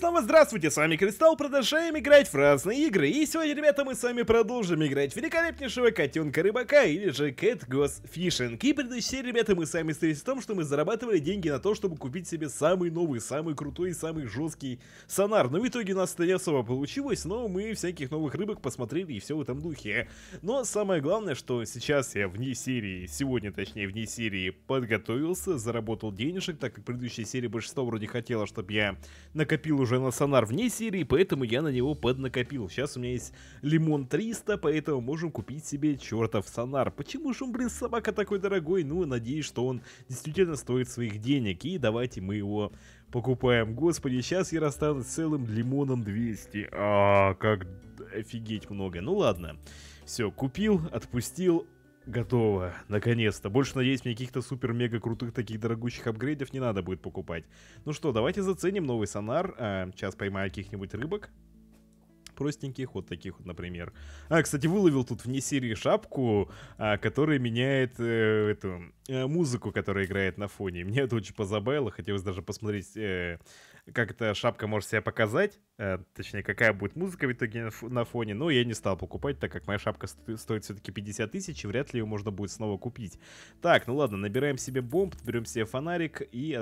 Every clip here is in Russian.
снова здравствуйте, с вами Кристалл, продолжаем играть в разные игры, и сегодня, ребята, мы с вами продолжим играть великолепнейшего котенка-рыбака, или же Cat Goes Fishing, и предыдущие, ребята, мы с вами встретились в том, что мы зарабатывали деньги на то, чтобы купить себе самый новый, самый крутой, самый жесткий сонар, но в итоге у нас это не особо получилось, но мы всяких новых рыбок посмотрели и все в этом духе, но самое главное, что сейчас я вне серии, сегодня точнее вне серии подготовился, заработал денежек, так как предыдущая серия большинство вроде хотела, чтобы я накопил уже уже на сонар вне серии, поэтому я на него поднакопил. Сейчас у меня есть лимон 300, поэтому можем купить себе чертов сонар. Почему же он, блин, собака такой дорогой? Ну, надеюсь, что он действительно стоит своих денег. И давайте мы его покупаем. Господи, сейчас я расстанусь целым лимоном 200. А, как офигеть много. Ну ладно. Все, купил, отпустил, готово, наконец-то. Больше, надеюсь, мне каких-то супер-мега крутых таких дорогущих апгрейдов не надо будет покупать. Ну что, давайте заценим новый сонар. А, сейчас поймаю каких-нибудь рыбок. Простеньких, вот таких вот, например. А, кстати, выловил тут вне серии шапку, а, которая меняет э, эту э, музыку, которая играет на фоне. Мне это очень позабавило, хотелось даже посмотреть... Э, как эта шапка может себя показать, э, точнее, какая будет музыка в итоге на фоне, но ну, я не стал покупать, так как моя шапка стоит все-таки 50 тысяч, и вряд ли ее можно будет снова купить. Так, ну ладно, набираем себе бомб, берем себе фонарик и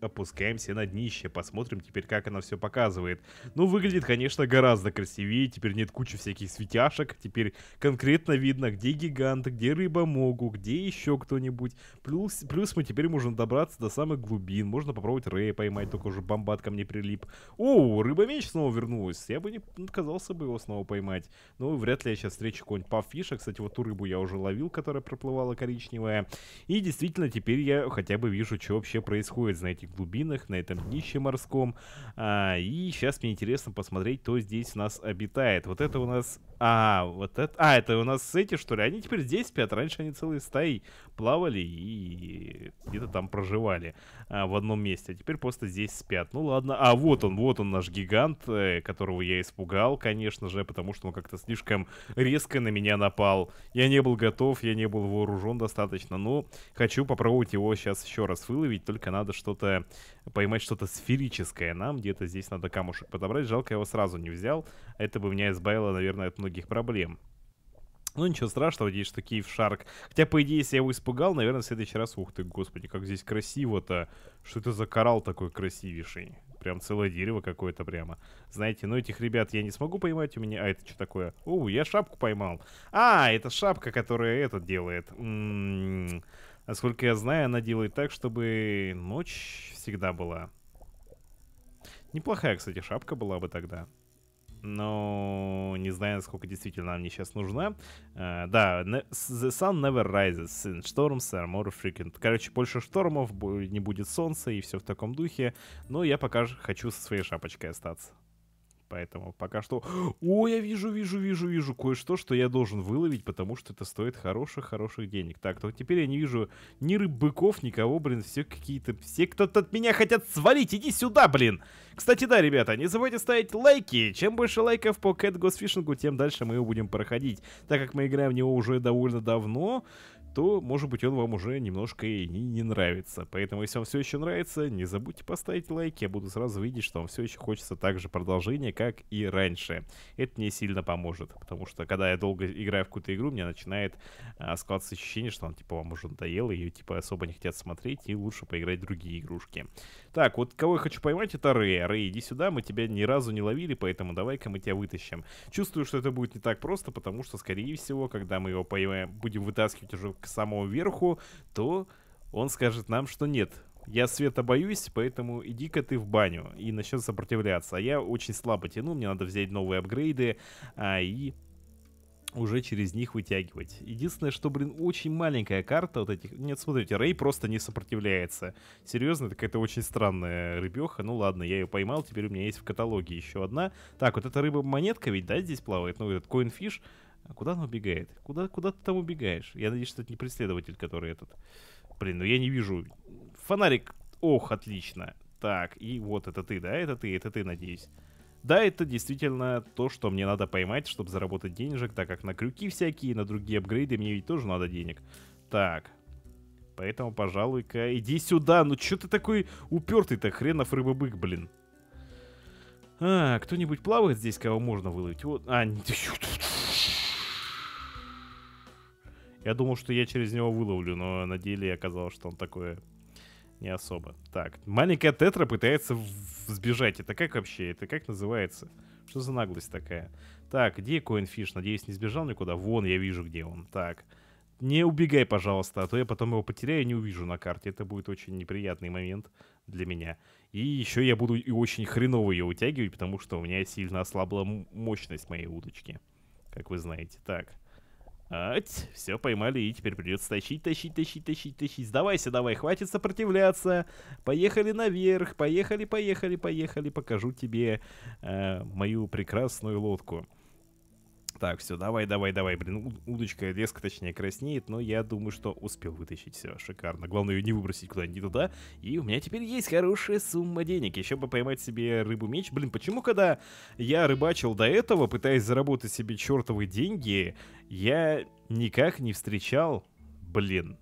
опускаемся на днище, посмотрим теперь, как она все показывает. Ну, выглядит, конечно, гораздо красивее, теперь нет кучи всяких светяшек, теперь конкретно видно, где гигант, где рыба могу, где еще кто-нибудь. Плюс, плюс мы теперь можем добраться до самых глубин, можно попробовать Рэя поймать, только уже бомбатком не прилип. О, рыба меч снова вернулась. Я бы не отказался бы его снова поймать. ну вряд ли я сейчас встречу какой-нибудь пафиша. Кстати, вот ту рыбу я уже ловил, которая проплывала коричневая. И действительно, теперь я хотя бы вижу, что вообще происходит на этих глубинах, на этом днище морском. А, и сейчас мне интересно посмотреть, кто здесь у нас обитает. Вот это у нас... А, вот это... А, это у нас эти, что ли? Они теперь здесь спят. Раньше они целые стаи плавали и где-то там проживали а, в одном месте. А теперь просто здесь спят. Ну ладно ладно. А вот он, вот он наш гигант, э, которого я испугал, конечно же, потому что он как-то слишком резко на меня напал. Я не был готов, я не был вооружен достаточно. Но ну, хочу попробовать его сейчас еще раз выловить, только надо что-то поймать, что-то сферическое нам. Где-то здесь надо камушек подобрать. Жалко, я его сразу не взял. Это бы меня избавило, наверное, от многих проблем. Ну, ничего страшного, здесь что Киев Шарк. Хотя, по идее, если я его испугал, наверное, в следующий раз... Ух ты, господи, как здесь красиво-то. Что это за коралл такой красивейший? Прям целое дерево какое-то прямо. Знаете, ну этих ребят я не смогу поймать у меня. А это что такое? О, я шапку поймал. А, это шапка, которая этот делает. м м-м-м. м Насколько я знаю, она делает так, чтобы ночь всегда была. Неплохая, кстати, шапка была бы тогда но не знаю, насколько действительно она мне сейчас нужна. Uh, да, The Sun Never Rises, In Storms Are More Frequent. Короче, больше штормов, не будет солнца и все в таком духе. Но ну, я пока хочу со своей шапочкой остаться. Поэтому пока что... О, я вижу, вижу, вижу, вижу кое-что, что я должен выловить, потому что это стоит хороших-хороших денег. Так, то теперь я не вижу ни рыбаков, никого, блин, все какие-то... Все кто-то от меня хотят свалить, иди сюда, блин! Кстати, да, ребята, не забывайте ставить лайки. Чем больше лайков по Cat Ghost Fishing, тем дальше мы его будем проходить. Так как мы играем в него уже довольно давно, то, может быть, он вам уже немножко и не, не нравится. Поэтому, если вам все еще нравится, не забудьте поставить лайк. Я буду сразу видеть, что вам все еще хочется также продолжения, как и раньше. Это мне сильно поможет, потому что, когда я долго играю в какую-то игру, мне начинает а, складываться ощущение, что он ну, типа, вам уже надоела, ее, типа, особо не хотят смотреть, и лучше поиграть в другие игрушки. Так, вот кого я хочу поймать, это Рэй. Рэй, иди сюда, мы тебя ни разу не ловили, поэтому давай-ка мы тебя вытащим. Чувствую, что это будет не так просто, потому что, скорее всего, когда мы его поймаем, будем вытаскивать уже к самому верху, то он скажет нам, что нет, я света боюсь, поэтому иди-ка ты в баню и начнет сопротивляться. А я очень слабо тяну, мне надо взять новые апгрейды а, и уже через них вытягивать. Единственное, что, блин, очень маленькая карта вот этих... Нет, смотрите, Рэй просто не сопротивляется. Серьезно, это какая-то очень странная рыбеха. Ну ладно, я ее поймал, теперь у меня есть в каталоге еще одна. Так, вот эта рыба-монетка ведь, да, здесь плавает? Ну, этот коинфиш... Fish а куда он убегает? Куда, куда ты там убегаешь? Я надеюсь, что это не преследователь, который этот... Блин, ну я не вижу. Фонарик. Ох, отлично. Так, и вот это ты, да? Это ты, это ты, надеюсь. Да, это действительно то, что мне надо поймать, чтобы заработать денежек, так как на крюки всякие, на другие апгрейды мне ведь тоже надо денег. Так. Поэтому, пожалуй-ка, иди сюда. Ну, что ты такой упертый-то, хренов рыбобык, блин. А, кто-нибудь плавает здесь, кого можно выловить? Вот, а, Я думал, что я через него выловлю, но на деле оказалось, что он такое не особо. Так, маленькая тетра пытается сбежать. Это как вообще? Это как называется? Что за наглость такая? Так, где Коинфиш? Надеюсь, не сбежал никуда. Вон, я вижу, где он. Так. Не убегай, пожалуйста, а то я потом его потеряю и не увижу на карте. Это будет очень неприятный момент для меня. И еще я буду и очень хреново ее утягивать, потому что у меня сильно ослабла мощность моей удочки, как вы знаете. Так, Ать, все поймали и теперь придется тащить, тащить, тащить, тащить, тащить. Сдавайся, давай, хватит сопротивляться. Поехали наверх, поехали, поехали, поехали. Покажу тебе э, мою прекрасную лодку. Так, все, давай, давай, давай. Блин, удочка резко, точнее, краснеет, но я думаю, что успел вытащить все. Шикарно. Главное ее не выбросить куда-нибудь не туда. И у меня теперь есть хорошая сумма денег. Еще бы поймать себе рыбу-меч. Блин, почему, когда я рыбачил до этого, пытаясь заработать себе чертовы деньги, я никак не встречал, блин,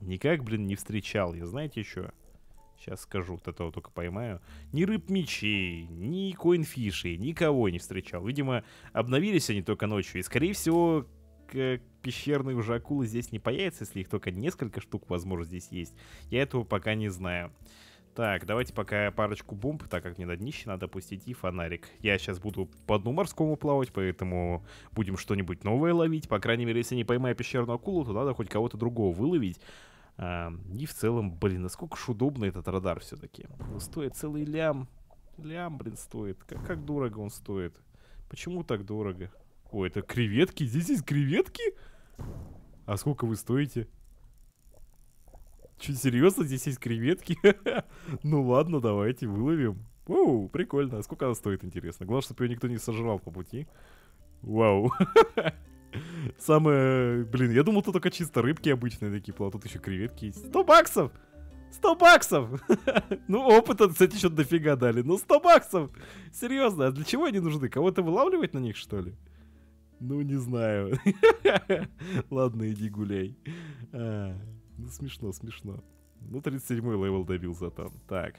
никак, блин, не встречал. Я знаете еще? Сейчас скажу, вот этого только поймаю. Ни рыб мечей, ни коинфишей, никого не встречал. Видимо, обновились они только ночью. И, скорее всего, пещерные уже акулы здесь не появятся, если их только несколько штук, возможно, здесь есть. Я этого пока не знаю. Так, давайте пока парочку бомб, так как мне на днище надо пустить и фонарик. Я сейчас буду по дну морскому плавать, поэтому будем что-нибудь новое ловить. По крайней мере, если не поймаю пещерную акулу, то надо хоть кого-то другого выловить. И в целом, блин, насколько ж удобно этот радар все-таки. Стоит целый лям. Лям, блин, стоит. Как, как дорого он стоит. Почему так дорого? О, это креветки? Здесь есть креветки? А сколько вы стоите? Че, серьезно? Здесь есть креветки? ну ладно, давайте выловим. Оу, прикольно. А сколько она стоит, интересно? Главное, чтобы ее никто не сожрал по пути. Вау. Самое... Блин, я думал, тут только чисто рыбки обычные такие плавают. Тут еще креветки есть. 100 баксов! 100 баксов! ну, опыта, кстати, еще дофига дали. но ну, 100 баксов! Серьезно, а для чего они нужны? Кого-то вылавливать на них, что ли? Ну, не знаю. Ладно, иди гуляй. А, ну, смешно, смешно. Ну, 37-й левел добил зато. Так.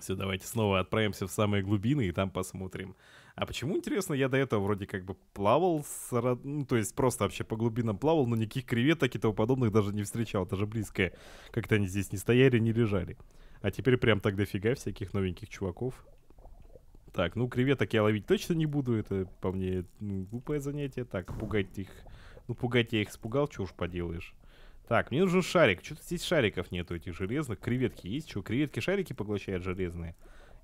Все, давайте снова отправимся в самые глубины и там посмотрим. А почему, интересно, я до этого вроде как бы плавал, с, ну, то есть просто вообще по глубинам плавал, но никаких креветок и тому подобных даже не встречал, даже близко. Как-то они здесь не стояли, не лежали. А теперь прям так дофига всяких новеньких чуваков. Так, ну креветок я ловить точно не буду, это по мне глупое занятие. Так, пугать их... Ну, пугать я их спугал, что уж поделаешь. Так, мне нужен шарик. Что-то здесь шариков нету этих железных. Креветки есть? Что, креветки шарики поглощают железные?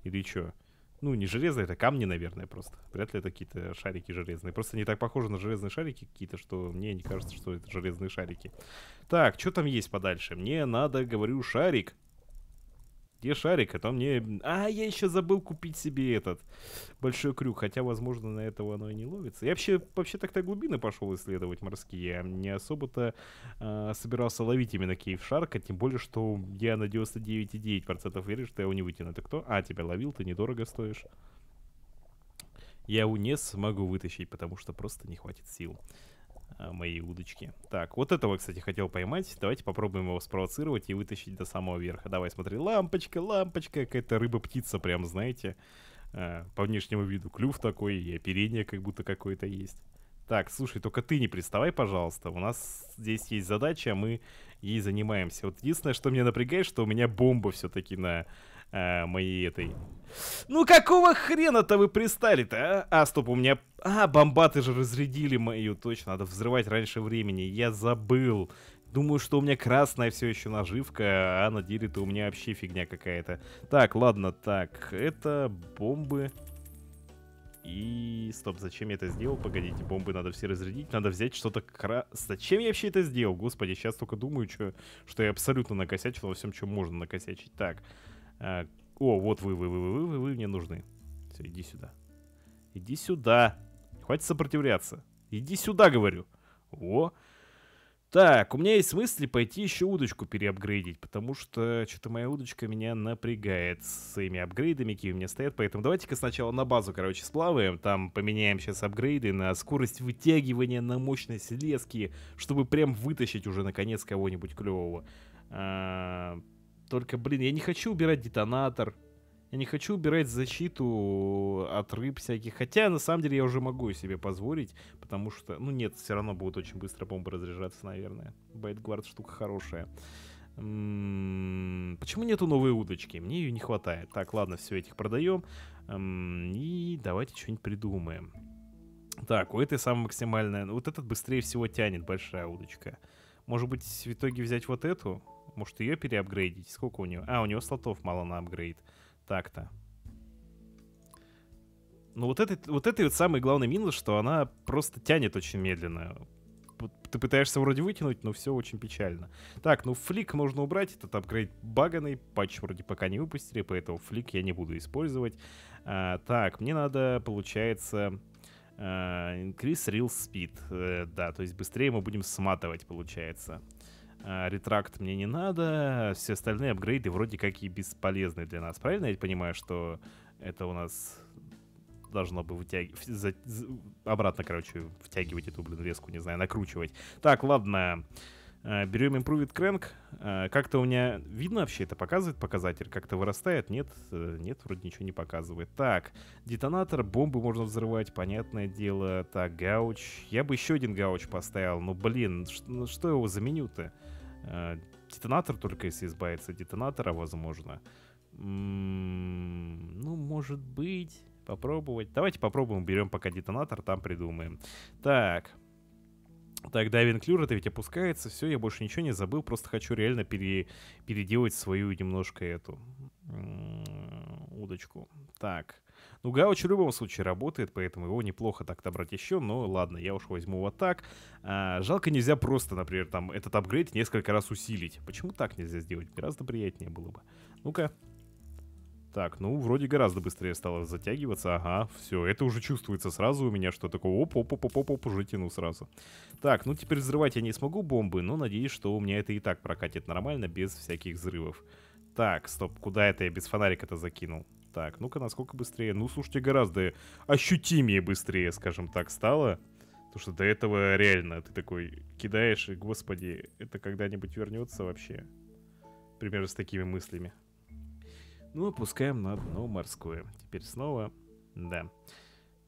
Или что? ну, не железные, это камни, наверное, просто. Вряд ли это какие-то шарики железные. Просто они так похожи на железные шарики какие-то, что мне не кажется, что это железные шарики. Так, что там есть подальше? Мне надо, говорю, шарик. Где шарик? Это а мне... А, я еще забыл купить себе этот большой крюк. Хотя, возможно, на этого оно и не ловится. Я вообще, вообще так-то глубины пошел исследовать морские. Я не особо-то э, собирался ловить именно кейф-шарка. Тем более, что я на 99,9% верю, что я его не вытяну. Ты кто? А, тебя ловил, ты недорого стоишь. Я его не смогу вытащить, потому что просто не хватит сил. Э, моей удочки. Так, вот этого, кстати, хотел поймать. Давайте попробуем его спровоцировать и вытащить до самого верха. Давай, смотри, лампочка, лампочка, какая-то рыба-птица прям, знаете, э, по внешнему виду. Клюв такой и оперение как будто какое-то есть. Так, слушай, только ты не приставай, пожалуйста. У нас здесь есть задача, мы ей занимаемся. Вот единственное, что меня напрягает, что у меня бомба все-таки на э, моей этой... Ну какого хрена-то вы пристали-то, а? А, стоп, у меня... А, бомбаты же разрядили мою, точно, надо взрывать раньше времени, я забыл. Думаю, что у меня красная все еще наживка, а на деле-то у меня вообще фигня какая-то. Так, ладно, так, это бомбы. И... Стоп, зачем я это сделал? Погодите, бомбы надо все разрядить, надо взять что-то кра... Зачем я вообще это сделал? Господи, сейчас только думаю, что что я абсолютно накосячил во всем, чем можно накосячить. Так, Э, о, вот вы, вы, вы, вы, вы, вы мне нужны. Все, иди сюда. Иди сюда. Хватит сопротивляться. Иди сюда, говорю. О. Так, у меня есть мысли пойти еще удочку переапгрейдить, потому что что-то моя удочка меня напрягает с своими апгрейдами, какие у меня стоят. Поэтому давайте-ка сначала на базу, короче, сплаваем. Там поменяем сейчас апгрейды на скорость вытягивания, на мощность лески, чтобы прям вытащить уже наконец кого-нибудь клевого. А -а -а только, блин, я не хочу убирать детонатор. Я не хочу убирать защиту от рыб всяких. Хотя, на самом деле, я уже могу себе позволить, потому что... Ну нет, все равно будут очень быстро бомбы разряжаться, наверное. Байтгвард штука хорошая. М-м, почему нету новой удочки? Мне ее не хватает. Так, ладно, все, этих продаем. М-м, и давайте что-нибудь придумаем. Так, у этой самая максимальная... Вот этот быстрее всего тянет большая удочка. Может быть, в итоге взять вот эту? Может, ее переапгрейдить? Сколько у нее? А, у него слотов мало на апгрейд. Так-то. Ну, вот это, вот это вот самый главный минус, что она просто тянет очень медленно. Ты пытаешься вроде вытянуть, но все очень печально. Так, ну флик можно убрать, этот апгрейд баганный, патч вроде пока не выпустили, поэтому флик я не буду использовать. А, так, мне надо, получается, Uh, increase Real Speed. Uh, да, то есть быстрее мы будем сматывать, получается. А, ретракт мне не надо, а все остальные апгрейды вроде как и бесполезны для нас. Правильно я понимаю, что это у нас должно бы вытягивать... За... Обратно, короче, втягивать эту, блин, леску, не знаю, накручивать. Так, ладно. А, Берем Improved Crank. Как-то у меня видно вообще, это показывает показатель? Как-то вырастает? Нет, э, нет, вроде ничего не показывает. Так, детонатор, бомбы можно взрывать, понятное дело. Так, гауч. Я бы еще один гауч поставил, но, ну, блин, ну, что его заменю-то? Э, детонатор только если избавиться от детонатора, возможно. М-м, ну, может быть, попробовать. Давайте попробуем, берем пока детонатор, там придумаем. Так, так, Дайвин Клюр, это ведь опускается, все, я больше ничего не забыл, просто хочу реально пере, переделать свою немножко эту удочку. Так, ну, Гауч в любом случае работает, поэтому его неплохо так добрать еще, но ладно, я уж возьму вот так. А, жалко, нельзя просто, например, там этот апгрейд несколько раз усилить. Почему так нельзя сделать? Гораздо приятнее было бы. Ну-ка. Так, ну, вроде гораздо быстрее стало затягиваться. Ага, все, это уже чувствуется сразу у меня, что такое оп-оп-оп-оп-оп, уже тяну сразу. Так, ну, теперь взрывать я не смогу бомбы, но надеюсь, что у меня это и так прокатит нормально, без всяких взрывов. Так, стоп, куда это я без фонарика-то закинул? Так, ну-ка, насколько быстрее? Ну, слушайте, гораздо ощутимее быстрее, скажем так, стало. Потому что до этого реально ты такой кидаешь, и, господи, это когда-нибудь вернется вообще? Примерно с такими мыслями. Ну, опускаем на дно морское. Теперь снова, да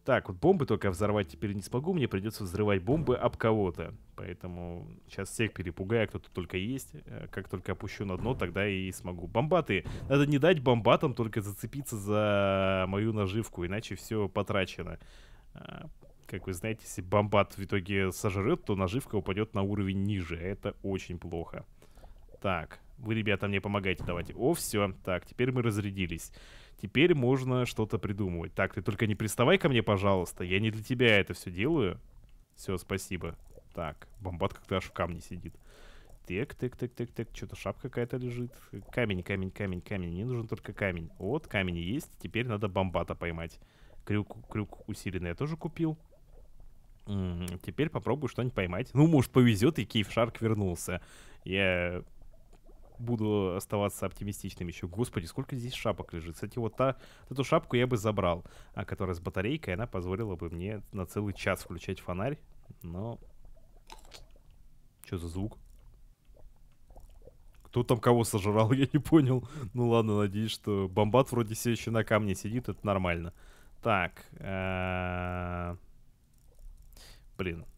так, вот бомбы только взорвать теперь не смогу, мне придется взрывать бомбы об кого-то. Поэтому сейчас всех перепугаю, а кто-то только есть. Э, как только опущу на дно, тогда и смогу. Бомбаты. Надо не дать бомбатам только зацепиться за мою наживку, иначе все потрачено. А, как вы знаете, если бомбат в итоге сожрет, то наживка упадет на уровень ниже. Это очень плохо. Так, вы, ребята, мне помогайте, давайте. О, все. Так, теперь мы разрядились. Теперь можно что-то придумывать. Так, ты только не приставай ко мне, пожалуйста. Я не для тебя это все делаю. Все, спасибо. Так, бомбат как-то аж в камне сидит. Так, так, так, так, так. Что-то шапка какая-то лежит. Камень, камень, камень, камень. Мне нужен только камень. Вот, камень есть. Теперь надо бомбата поймать. Крюк, крюк усиленный я тоже купил. теперь попробую что-нибудь поймать. Ну, может, повезет, и кейфшарк вернулся. Я буду оставаться оптимистичным еще. Господи, сколько здесь шапок лежит. Кстати, вот та, эту шапку я бы забрал, а которая с батарейкой, она позволила бы мне на целый час включать фонарь. Но... Что за звук? Кто там кого сожрал, я не понял. Ну ладно, надеюсь, что бомбат вроде все еще на камне сидит, это нормально. Так. Э, блин,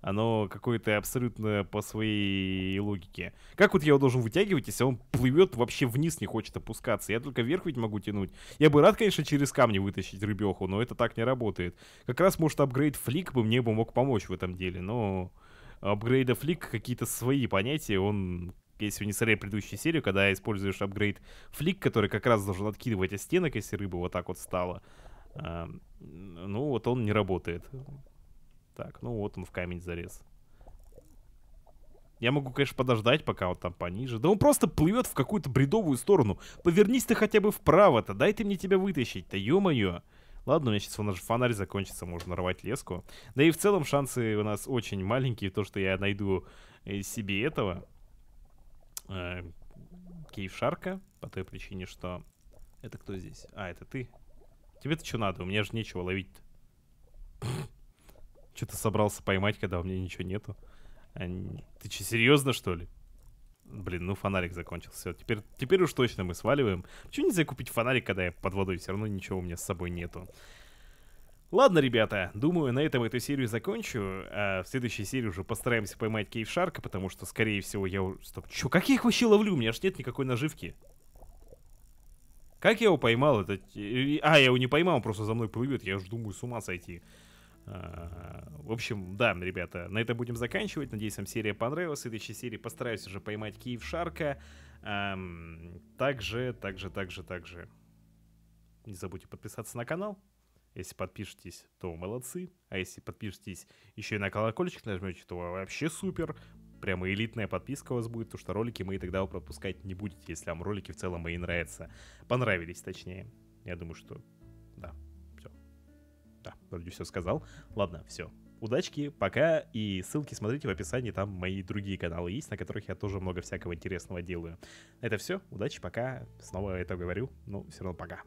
оно какое-то абсолютно по своей логике. Как вот я его должен вытягивать, если он плывет вообще вниз, не хочет опускаться? Я только вверх ведь могу тянуть. Я бы рад, конечно, через камни вытащить рыбеху, но это так не работает. Как раз, может, апгрейд флик бы мне бы мог помочь в этом деле, но апгрейда флик какие-то свои понятия, он если не смотрели предыдущую серию, когда используешь апгрейд флик, который как раз должен откидывать от стенок, если рыба вот так вот стала, а, ну вот он не работает. Так, ну вот он в камень зарез. Я могу, конечно, подождать, пока он там пониже. Да он просто плывет в какую-то бредовую сторону. Повернись ты хотя бы вправо-то. Дай ты мне тебя вытащить-то, ё-моё. Ладно, у меня сейчас у нас же фонарь закончится, можно рвать леску. Да и в целом шансы у нас очень маленькие, то, что я найду э, себе этого. Э, кейв по той причине, что... Это кто здесь? А, это ты. Тебе-то что надо? У меня же нечего ловить-то. Что то собрался поймать, когда у меня ничего нету? А ты че, серьезно, что ли? Блин, ну фонарик закончился. Теперь, теперь уж точно мы сваливаем. Почему нельзя купить фонарик, когда я под водой? Все равно ничего у меня с собой нету. Ладно, ребята, думаю, на этом эту серию закончу. А в следующей серии уже постараемся поймать Кейв Шарка, потому что, скорее всего, я уже... Стоп, чё, как я их вообще ловлю? У меня ж нет никакой наживки. Как я его поймал? Это... Э, э, а, я его не поймал, он просто за мной плывет. Я уж думаю, с ума сойти. Э, в общем, да, ребята, на этом будем заканчивать. Надеюсь, вам серия понравилась. В следующей серии постараюсь уже поймать Киев Шарка. Эм, также, также, также, также. Не забудьте подписаться на канал. Если подпишетесь, то молодцы. А если подпишетесь еще и на колокольчик нажмете, то вообще супер. Прямо элитная подписка у вас будет, потому что ролики мы и тогда вы пропускать не будете, если вам ролики в целом и нравятся. Понравились, точнее. Я думаю, что да. Да, вроде все сказал. Ладно, все. Удачки, пока, и ссылки смотрите в описании, там мои другие каналы есть, на которых я тоже много всякого интересного делаю. Это все, удачи, пока, снова это говорю, ну, все равно пока.